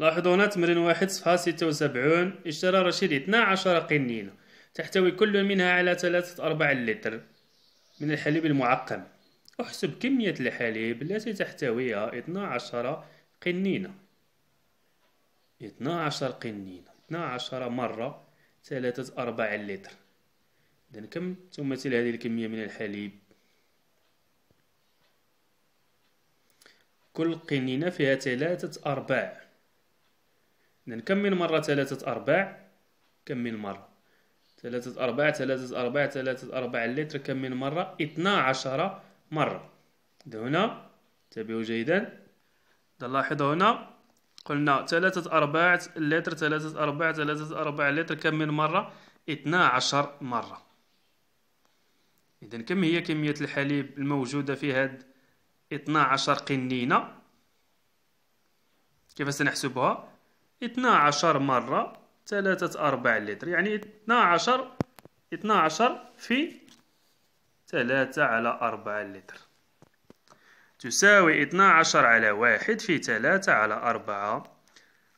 هنا تمرين واحد صفحة ستة وسبعون اشترى رشيد اثنا عشر قنينة تحتوي كل منها على ثلاثة أربع لتر من الحليب المعقم احسب كمية الحليب التي تحتويها اثنا عشر قنينة اثنا عشر قنينة اثنا عشر مرة ثلاثة أربع لتر إذا كم تمثل هذه الكمية من الحليب كل قنينة فيها ثلاثة أرباع إذا كم من مرة ثلاثة أرباع كم من مرة ثلاثة أرباع ثلاثة أرباع ثلاثة أرباع لتر كم من مرة اثنا عشر مرة ده هنا تابعوا جيدا ده لاحظوا هنا قلنا ثلاثة أرباع لتر ثلاثة أرباع ثلاثة أرباع لتر كم من مرة اثنا عشر مرة إذا كم هي كمية الحليب الموجودة في هاد اثنا عشر قنينة كيف سنحسبها 12 مرة ثلاثة أرباع لتر يعني 12 12 في 3 على 4 لتر تساوي 12 على واحد في 3 على 4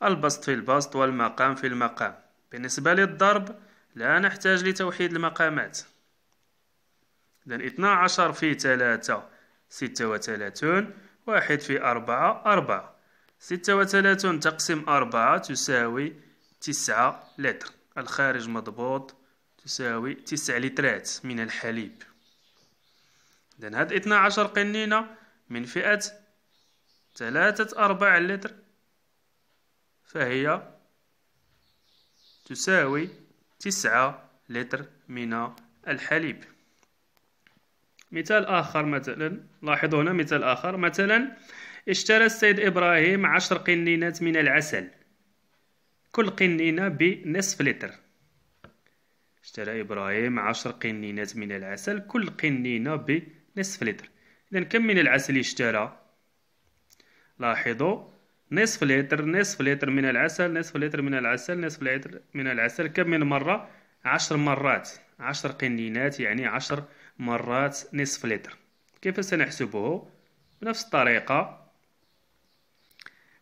البسط في البسط والمقام في المقام بالنسبة للضرب لا نحتاج لتوحيد المقامات إذن 12 في 3 36 واحد في أربعة أربعة ستة وثلاثون تقسيم أربعة تساوي تسعة لتر الخارج مضبوط تساوي تسع لترات من الحليب إذن هاد اثنا عشر قنينة من فئة ثلاثة أرباع لتر فهي تساوي تسعة لتر من الحليب مثال آخر مثلا لاحظوا هنا مثال آخر مثلا اشترى السيد إبراهيم عشر قنينات من العسل كل قنينة بنصف لتر اشترى إبراهيم عشر قنينات من العسل كل قنينة بنصف لتر إذا كم من العسل اشترى لاحظوا نصف لتر نصف لتر من العسل نصف لتر من العسل نصف لتر من العسل كم من مرة عشر مرات عشر قنينات يعني عشر مرات نصف لتر كيف سنحسبه بنفس الطريقة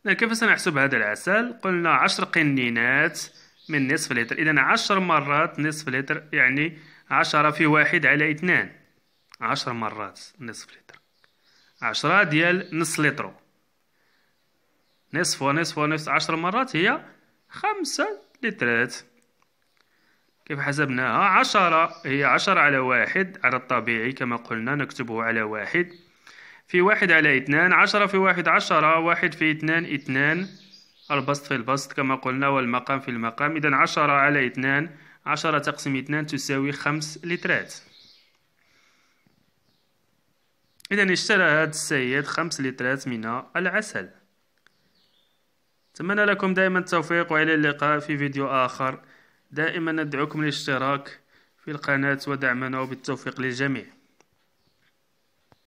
إذا كيف سنحسب هذا العسل؟ قلنا عشر قنينات من نصف لتر إذا عشر مرات نصف لتر يعني عشرة في واحد على اثنان عشر مرات نصف لتر عشرة ديال نص لتر نصف ونصف ونصف عشر مرات هي خمسة لترات كيف حسبناها عشرة هي عشرة على واحد على الطبيعي كما قلنا نكتبه على واحد في واحد على اثنان عشرة في واحد عشرة واحد في اثنان اثنان البسط في البسط كما قلنا والمقام في المقام إذا عشرة على اثنان عشرة تقسيم اثنان تساوي خمس لترات إذا اشترى هذا السيد خمس لترات من العسل أتمنى لكم دائما التوفيق وإلى اللقاء في فيديو آخر دائما ندعوكم للاشتراك في القناة ودعمنا وبالتوفيق للجميع